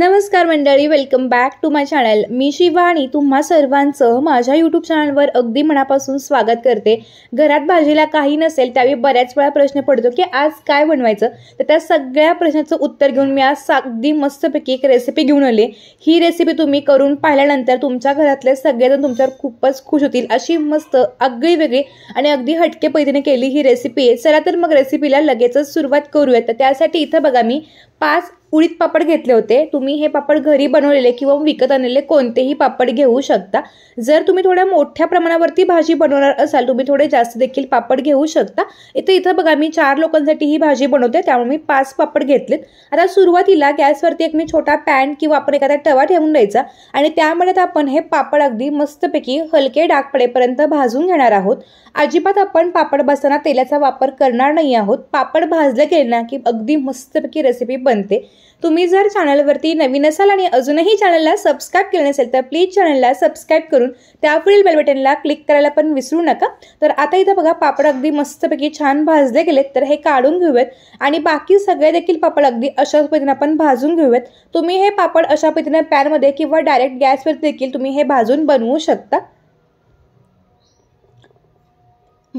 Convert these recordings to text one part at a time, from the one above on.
नमस्कार मंडळी welcome back to my channel मी शिवा आणि तुम्हा सर्वांचं माझ्या यूट्यूब चॅनलवर अगदी मनापासून स्वागत करते घरात भाजीला काही नसेल त्यावेळी बऱ्याच वेळा प्रश्न पडतो की आज काय बनवायचं तर त्या सगळ्या प्रश्नाचं उत्तर घेऊन मी आज अगदी मस्तपैकी एक रेसिपी घेऊन आले ही रेसिपी तुम्ही करून पाहिल्यानंतर तुमच्या घरातले सगळेजण तुमच्यावर खूपच खुश होतील अशी मस्त अगदी वेगळी आणि अगदी हटके पद्धतीने केली ही रेसिपी आहे चला तर मग रेसिपीला लगेचच सुरुवात करूयात तर त्यासाठी इथं बघा मी पाच उडीद पापड घेतले होते तुम्ही हे पापड घरी बनवलेले किंवा विकत आणलेले कोणतेही पापड घेऊ शकता जर तुम्ही थोड्या मोठ्या प्रमाणावरती भाजी बनवणार असाल तुम्ही थोडे जास्त देखील पापड घेऊ शकता इथं इथं बघा मी चार लोकांसाठी ही भाजी बनवते त्यामुळे मी पाच पापड घेतलेत आता सुरुवातीला गॅसवरती एक मी छोटा पॅन किंवा आपण एखादा टवा ठेवून द्यायचा आणि त्यामध्ये आपण हे पापड अगदी मस्तपैकी हलके डाग भाजून घेणार आहोत अजिबात आपण पापड भासताना तेलाचा वापर करणार नाही आहोत पापड भाजलं गेलं ना की अगदी मस्तपैकी रेसिपी बनते तुम्ही जर चॅनलवरती नवीन असाल आणि अजूनही चॅनलला सबस्क्राईब केलं नसेल तर प्लीज चॅनलला सबस्क्राईब करून त्यापुढील बेलबटनला क्लिक करायला पण विसरू नका तर आता इथं बघा पापड अगदी मस्तपैकी छान भाजले गेलेत तर हे काढून घेऊयात आणि बाकी सगळे देखील पापड अगदी अशाच पद्धतीने आपण भाजून घेऊयात तुम्ही हे पापड अशा पद्धतीनं पॅनमध्ये किंवा डायरेक्ट गॅसवर देखील तुम्ही हे भाजून बनवू शकता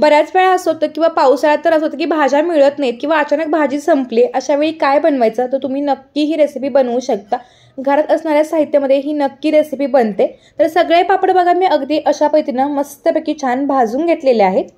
बऱ्याच वेळा असं होतं किंवा पावसाळ्यात तर असं होतं की भाज्या मिळत नाहीत किंवा अचानक भाजी संपली अशा वेळी काय बनवायचं तर तुम्ही नक्की ही रेसिपी बनवू शकता घरात असणाऱ्या साहित्यामध्ये ही नक्की रेसिपी बनते तर सगळे पापड बघा मी अगदी अशा पद्धतीनं मस्तपैकी छान भाजून घेतलेले आहेत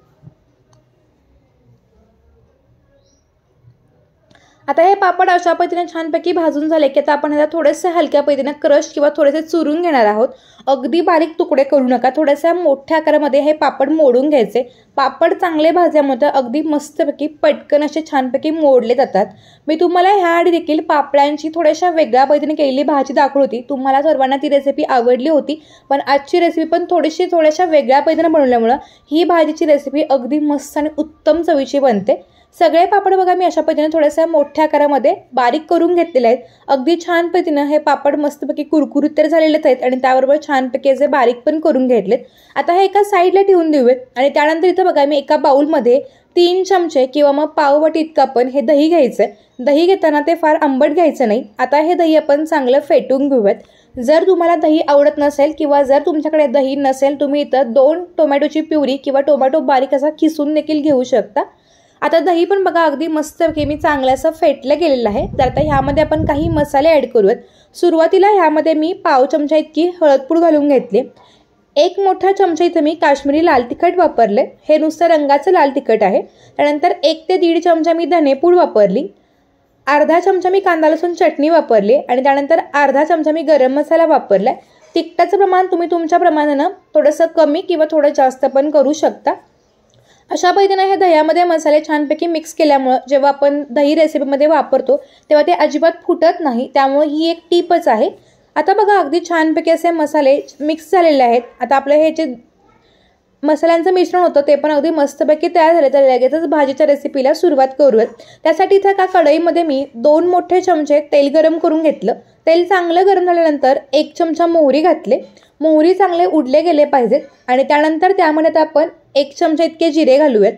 आता हे पापड अशा पद्धतीने छानपैकी भाजून झाले की आता आपण ह्याला थोडेसे हलक्या पद्धतीने क्रश किंवा थोडेसे चुरून घेणार आहोत अगदी बारीक तुकडे करू नका थोड्याशा मोठ्या आकारामध्ये हे पापड मोडून घ्यायचे पापड चांगले भाज्यामध्ये अगदी मस्तपैकी पटकन असे छानपैकी मोडले जातात मी तुम्हाला ह्याआधी देखील पापड्यांची थोड्याशा वेगळ्या पद्धतीने केलेली भाजी दाखवली होती तुम्हाला सर्वांना ती रेसिपी आवडली होती पण आजची रेसिपी पण थोडीशी थोड्याशा वेगळ्या पद्धतीने बनवल्यामुळं ही भाजीची रेसिपी अगदी मस्त आणि उत्तम चवीची बनते सगळे पापड बघा मी अशा पद्धतीने थोड्याशा मोठ्या आकारामध्ये बारीक करून घेतलेले आहेत अगदी छान पद्धतीनं हे पापड मस्तपैकी कुरकुरीत तर झालेलेच आहेत आणि त्याबरोबर छानपैकी जे बारीक पण करून घेतलेत आता हे एका साईडला ठेवून देऊयात आणि त्यानंतर इथं बघा मी एका बाऊलमध्ये तीन चमचे किंवा मग पाववाटी इतकं पण हे दही घ्यायचं आहे दही घेताना ते फार आंबट घ्यायचं नाही आता हे दही आपण चांगलं फेटून घेऊयात जर तुम्हाला दही आवडत नसेल किंवा जर तुमच्याकडे दही नसेल तुम्ही इथं दोन टोमॅटोची प्युरी किंवा टोमॅटो बारीक असा खिसून देखील घेऊ शकता आता दही पण बघा अगदी मस्त की मी चांगलं असं फेटलं गेलेलं आहे तर आता ह्यामध्ये आपण काही मसाले ॲड करूयात सुरुवातीला ह्यामध्ये मी पाव चमचा इतकी हळदपूड घालून घेतली एक मोठा चमचा इथं मी काश्मीरी लाल तिखट वापरले हे नुसतं रंगाचं लाल तिखट आहे त्यानंतर एक ते दीड चमचा मी धनेपूड वापरली अर्धा चमचा मी कांदा लसूण चटणी वापरली आणि त्यानंतर अर्धा चमचा मी गरम मसाला वापरला तिखटाचं प्रमाण तुम्ही तुमच्या प्रमाणानं थोडंसं कमी किंवा थोडं जास्त पण करू शकता अशा पद्धतीनं हे दह्यामध्ये मसाले छानपैकी मिक्स केल्यामुळं जेव्हा आपण दही रेसिपीमध्ये वापरतो तेव्हा ते अजिबात फुटत नाही त्यामुळे ही एक टीपच आहे आता बघा अगदी छानपैकी असे मसाले मिक्स झालेले आहेत आता आपलं हे जे मसाल्यांचं मिश्रण होतं ते पण अगदी मस्तपैकी तयार झाले तर लगेचच भाजीच्या रेसिपीला सुरुवात करूयात त्यासाठी इथं का कढईमध्ये मी दोन मोठे चमचे तेल गरम करून घेतलं तेल चांगलं गरम झाल्यानंतर एक चमचा मोहरी घातले मोहरी चांगले उडले गेले पाहिजेत आणि त्यानंतर त्यामध्ये आता आपण एक चमचा इतके जिरे घालूयात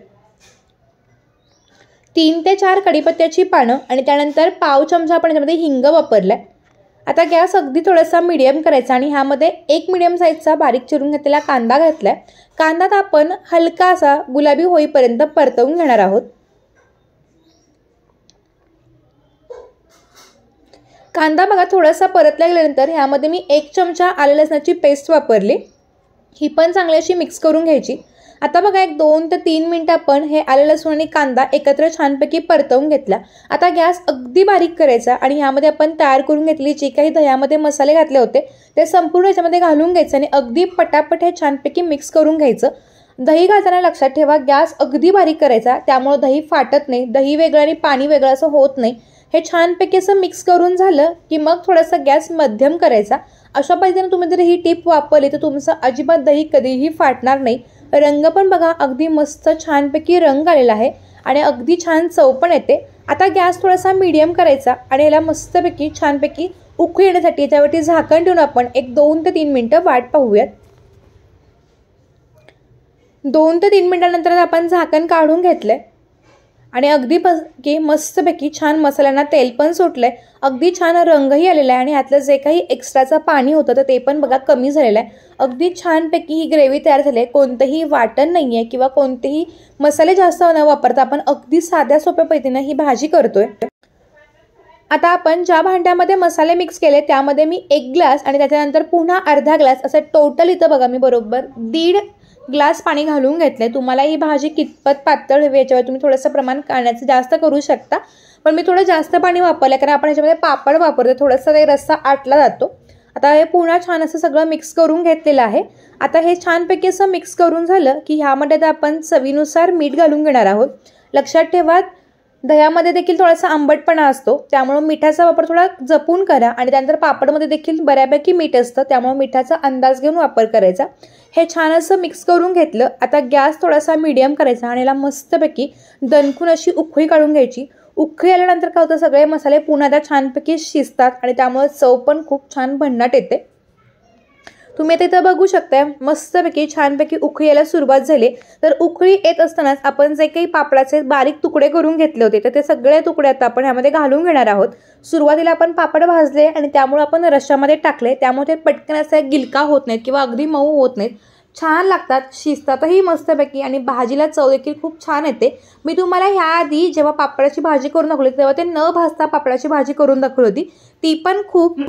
तीन ते चार कडीपत्त्याची पानं आणि त्यानंतर पाव चमचा आपण याच्यामध्ये हिंग वापरलाय आता गॅस अगदी थोडासा मिडियम करायचा आणि ह्यामध्ये एक मिडियम साईजचा बारीक चिरून घेतलेला कांदा घातला आहे कांदा आपण हलका असा गुलाबी होईपर्यंत परतवून घेणार आहोत कांदा बघा थोडासा परतल्या गेल्यानंतर ह्यामध्ये मी एक चमचा आले लसणाची पेस्ट वापरली ही पण चांगली अशी मिक्स करून घ्यायची आता बघा एक दोन ते तीन मिनटं आपण हे आलं लसूण आणि कांदा एकत्र छानपैकी परतवून घेतला आता गॅस अगदी बारीक करायचा आणि यामध्ये आपण तयार करून घेतली जे काही दह्यामध्ये मसाले घातले होते ते संपूर्ण याच्यामध्ये घालून घ्यायचं आणि अगदी पटापट हे छानपैकी मिक्स करून घ्यायचं दही घालताना लक्षात ठेवा गॅस अगदी बारीक करायचा त्यामुळे दही फाटत नाही दही वेगळं आणि पाणी वेगळं असं होत नाही हे छानपैकी असं मिक्स करून झालं की मग थोडासा गॅस मध्यम करायचा अशा पद्धतीने तुम्ही जर ही टीप वापरली तर तुमचं अजिबात दही कधीही फाटणार नाही रंग पण बघा अगदी मस्त छानपैकी रंग आलेला आहे आणि अगदी छान चव पण येते आता गॅस थोडासा मीडियम करायचा आणि याला मस्तपैकी छानपैकी उकळी येण्यासाठी त्यावरती झाकण ठेवून आपण एक दोन ते तीन मिनटं वाट पाहूयात दोन ते तीन मिनटानंतर आपण झाकण काढून घेतलं आणि अगदी की मस्तपैकी छान मसाल्यांना तेल पण सुटलं आहे अगदी छान रंगही आलेला आहे आणि यातलं जे काही एक्स्ट्राचं पाणी होतं तर ते पण बघा कमी झालेलं आहे अगदी छानपैकी ही ग्रेव्ही तयार झाली आहे कोणतंही वाटण नाही आहे किंवा कोणतेही मसाले जास्त न वापरता आपण अगदी साध्या सोप्या पैतीनं ही भाजी करतोय आता आपण ज्या भांड्यामध्ये मसाले मिक्स केले त्यामध्ये मी एक ग्लास आणि त्याच्यानंतर पुन्हा अर्धा ग्लास असं टोटल इथं बघा मी बरोबर दीड ग्लास पाणी घालून घेतलं तुम्हाला ही भाजी कितपत पातळ हवी याच्यावर तुम्ही थोडंसं प्रमाण काढण्याचं जास्त करू शकता पण मी थोडं जास्त पाणी वापरलं कारण आपण याच्यामध्ये पापड वापरतो थोडंसं काही रस्सा आटला जातो आता हे पुन्हा छान असं सगळं मिक्स करून घेतलेलं आहे आता हे छानपैकी असं मिक्स करून झालं की ह्यामध्ये आता आपण चवीनुसार मीठ घालून घेणार आहोत लक्षात ठेवा दह्यामध्ये देखील थोडासा आंबटपणा असतो त्यामुळं मिठाचा वापर थोडा जपून करा आणि त्यानंतर पापडमध्ये देखील बऱ्यापैकी मीठ असतं त्यामुळे मिठाचा अंदाज घेऊन वापर करायचा हे छान असं मिक्स करून घेतलं आता गॅस थोडासा मिडियम करायचा आणि याला मस्तपैकी दणकून अशी उखळी काढून घ्यायची उखळी आल्यानंतर काय होतं सगळे मसाले पुन्हा त्या छानपैकी शिजतात आणि त्यामुळे चव पण खूप छान भन्नाट येते तुम्ही आता इथं बघू शकताय मस्तपैकी छानपैकी उकळी यायला सुरुवात झाली तर उकळी येत असतानाच आपण जे काही पापडाचे बारीक तुकडे करून घेतले होते तर ते सगळे तुकडे आता आपण ह्यामध्ये घालून घेणार आहोत सुरुवातीला आपण पापड भाजले आणि त्यामुळे आपण रश्यामध्ये टाकले त्यामुळे ते पटकन असा गिलका होत नाहीत किंवा अगदी मऊ होत नाहीत छान लागतात शिजतातही मस्तपैकी आणि भाजीला चव देखील खूप छान येते मी तुम्हाला ह्याआधी जेव्हा पापडाची भाजी करून दाखवली तेव्हा ते न भाजता पापडाची भाजी करून दाखवली होती ती पण खूप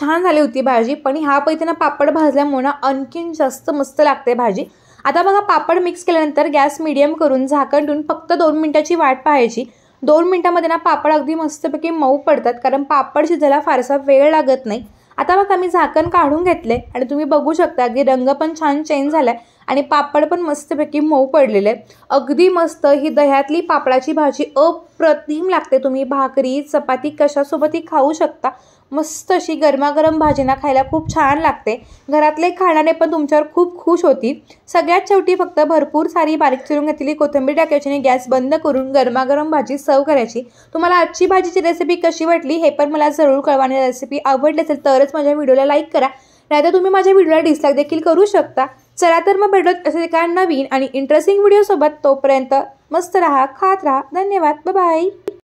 छान झाली होती भाजी पण ह्या ना पापड भाजल्यामुळं ना आणखीन जास्त मस्त लागते भाजी आता बघा पापड मिक्स केल्यानंतर गॅस मिडियम करून झाकण ठेवून फक्त दोन मिनटाची वाट पाहायची दोन मिनटामध्ये ना पापड अगदी मस्तपैकी मऊ पडतात कारण पापड शिजायला फारसा वेळ लागत नाही आता बघा मी झाकण काढून घेतले आणि तुम्ही बघू शकता अगदी रंग पण छान चेंज झाला आणि पापड पण मस्तपैकी मऊ पडलेले अगदी मस्त ही दह्यातली पापडाची भाजी अप्रतिम लागते तुम्ही भाकरी चपाती कशासोबतही खाऊ शकता मस्त अशी गरमागरम भाजीना खायला खूप छान लागते घरातले खाण्याने पण तुमच्यावर खूप खुश होती सगळ्यात शेवटी फक्त भरपूर सारी बारीक चिरून घेतलेली कोथिंबीर टाकायची आणि गॅस बंद करून गरमागरम भाजी सर्व करायची तुम्हाला आजची भाजीची रेसिपी कशी वाटली हे पण मला जरूर कळवा रेसिपी आवडली असेल तरच माझ्या व्हिडिओला लाईक करा नाहीतर तुम्ही माझ्या व्हिडिओला डिसलाईक देखील करू शकता चला तर मग भेटत असे काय नवीन आणि इंटरेस्टिंग व्हिडिओसोबत तोपर्यंत मस्त राहा खात राहा धन्यवाद बाय